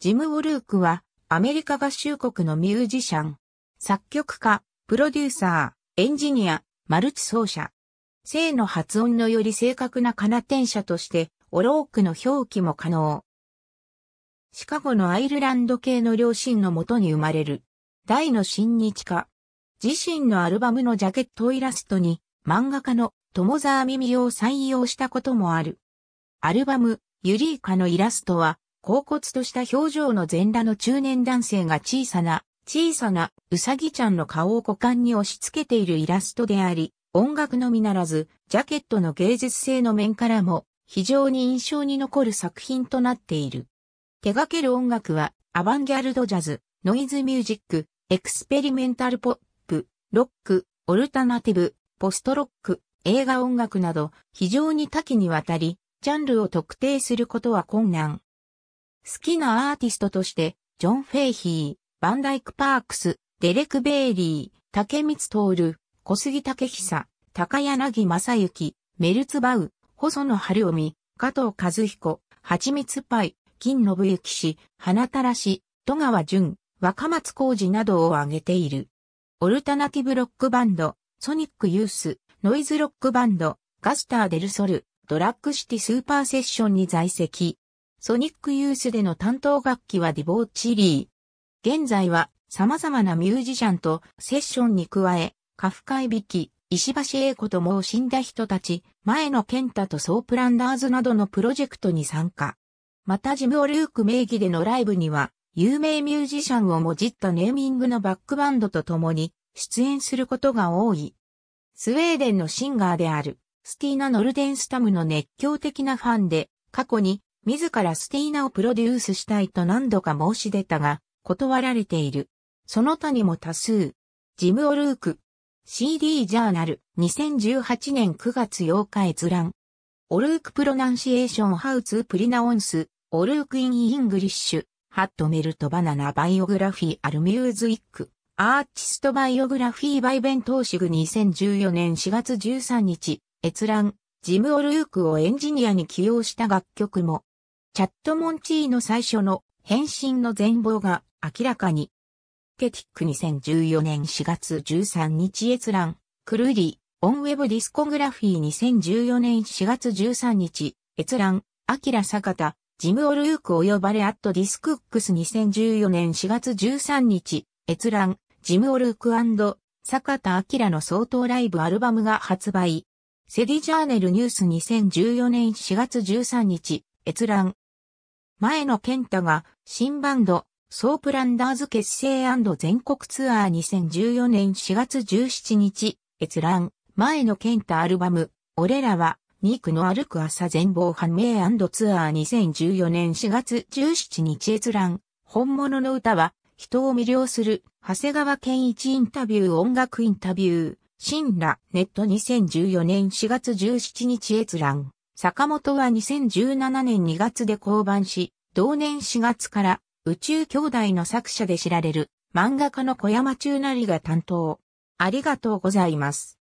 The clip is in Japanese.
ジム・ウォルークは、アメリカ合衆国のミュージシャン、作曲家、プロデューサー、エンジニア、マルチ奏者。性の発音のより正確なカナテン者として、オロークの表記も可能。シカゴのアイルランド系の両親のもとに生まれる。大の親日家。自身のアルバムのジャケットイラストに、漫画家の友沢耳を採用したこともある。アルバム、ユリーカのイラストは、恍惚とした表情の全裸の中年男性が小さな、小さな、うさぎちゃんの顔を股間に押し付けているイラストであり、音楽のみならず、ジャケットの芸術性の面からも、非常に印象に残る作品となっている。手掛ける音楽は、アバンギャルドジャズ、ノイズミュージック、エクスペリメンタルポップ、ロック、オルタナティブ、ポストロック、映画音楽など、非常に多岐にわたり、ジャンルを特定することは困難。好きなアーティストとして、ジョン・フェイヒー、バンダイク・パークス、デレク・ベイリー、竹光徹、小杉武久、高柳正幸、メルツバウ、細野晴臣、加藤和彦、蜂蜜パイ、金信之氏、花たらし、戸川淳、若松浩二などを挙げている。オルタナティブロックバンド、ソニックユース、ノイズロックバンド、ガスター・デルソル、ドラッグシティスーパーセッションに在籍。ソニックユースでの担当楽器はディボーチリー。現在は様々なミュージシャンとセッションに加え、カフカイビキ、石橋英子とも死んだ人たち、前野健太とソープランダーズなどのプロジェクトに参加。またジム・オルーク名義でのライブには、有名ミュージシャンをもじったネーミングのバックバンドと共に出演することが多い。スウェーデンのシンガーである、スティーナ・ノルデンスタムの熱狂的なファンで、過去に自らスティーナをプロデュースしたいと何度か申し出たが、断られている。その他にも多数。ジム・オルーク。CD ジャーナル。2018年9月8日閲覧。オルークプロナンシエーションハウツープリナオンス。オルークイン・イングリッシュ。ハットメルトバナナバイオグラフィーアルミューズイック。アーティストバイオグラフィーバイベントーシグ2014年4月13日。閲覧。ジム・オルークをエンジニアに起用した楽曲も。チャットモンチーの最初の返信の全貌が明らかに。ケティック2014年4月13日閲覧、クルーリー、オンウェブディスコグラフィー2014年4月13日、閲覧、アキラ坂田、ジムオルークお呼ばれアットディスクックス2014年4月13日、閲覧、ジムオルーク坂田ラの相当ライブアルバムが発売。セディジャーネルニュース2014年4月13日、閲覧、前野健太が新バンド、ソープランダーズ結成全国ツアー2014年4月17日、閲覧、前野健太アルバム、俺らは、ニ区の歩く朝全貌判明ツアー2014年4月17日閲覧、本物の歌は、人を魅了する、長谷川健一インタビュー音楽インタビュー、新羅ネット2014年4月17日閲覧。坂本は2017年2月で降板し、同年4月から宇宙兄弟の作者で知られる漫画家の小山中成が担当。ありがとうございます。